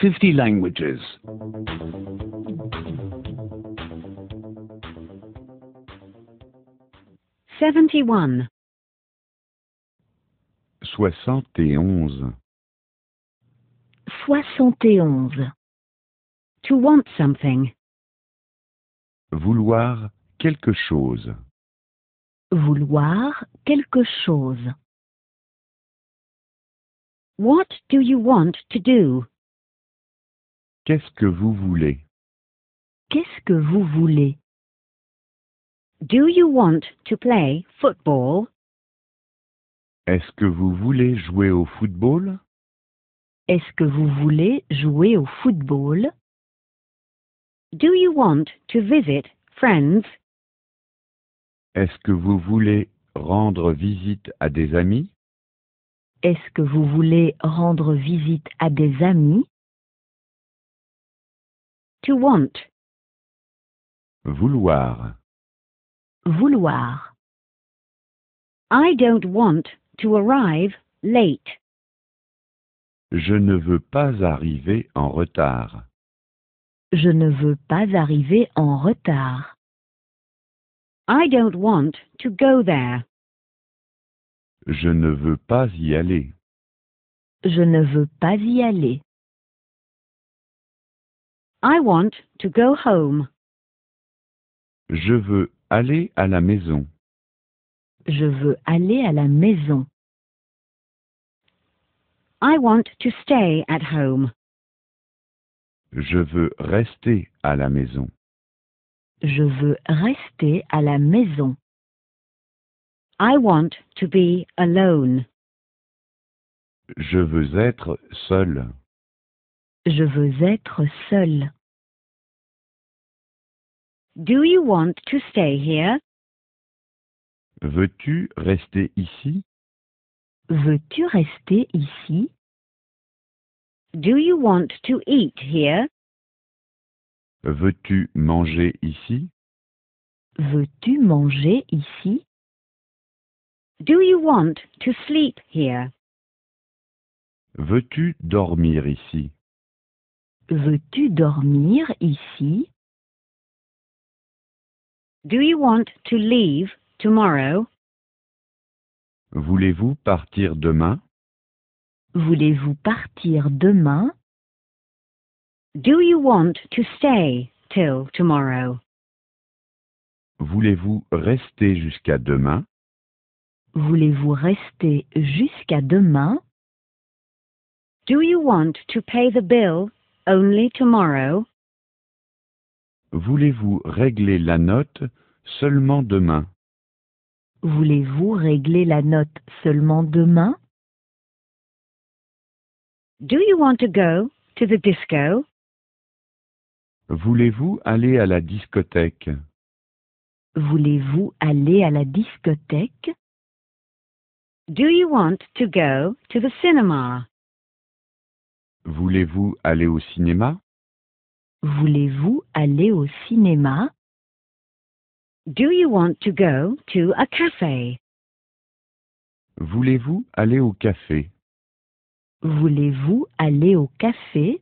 50 languages. Seventy-one. Soixante et onze. Soixante et onze. To want something. Vouloir quelque chose. Vouloir quelque chose. What do you want to do? Qu'est-ce que vous voulez? Qu'est-ce que vous voulez? Do you want to play football? Est-ce que vous voulez jouer au football? Est-ce que vous voulez jouer au football? Do you want to visit friends? Est-ce que vous voulez rendre visite à des amis? Est-ce que vous voulez rendre visite à des amis? To want. Vouloir. Vouloir. I don't want to arrive late. Je ne veux pas arriver en retard. Je ne veux pas arriver en retard. I don't want to go there. Je ne veux pas y aller. Je ne veux pas y aller. I want to go home. Je veux aller à la maison. Je veux aller à la maison. I want to stay at home. Je veux rester à la maison. Je veux rester à la maison. I want to be alone. Je veux être seul. Je veux être seul. Do you want to stay here? Veux-tu rester ici? Veux-tu rester ici? Do you want to eat here? Veux-tu manger ici? Veux-tu manger ici? Do you want to sleep here? Veux-tu dormir ici? Veux-tu dormir ici? Do you want to leave tomorrow? Voulez-vous partir demain? Voulez-vous partir demain? Do you want to stay till tomorrow? Voulez-vous rester jusqu'à demain? Voulez-vous rester jusqu'à demain? Do you want to pay the bill Only tomorrow. Voulez-vous régler la note seulement demain? Voulez-vous régler la note seulement demain? Do you want to go to the disco? Voulez-vous aller à la discothèque? Voulez-vous aller à la discothèque? Do you want to go to the cinema? Voulez-vous aller au cinéma? Voulez-vous aller au cinéma? Do you want to go to a cafe? Voulez-vous aller au café? Voulez-vous aller au café?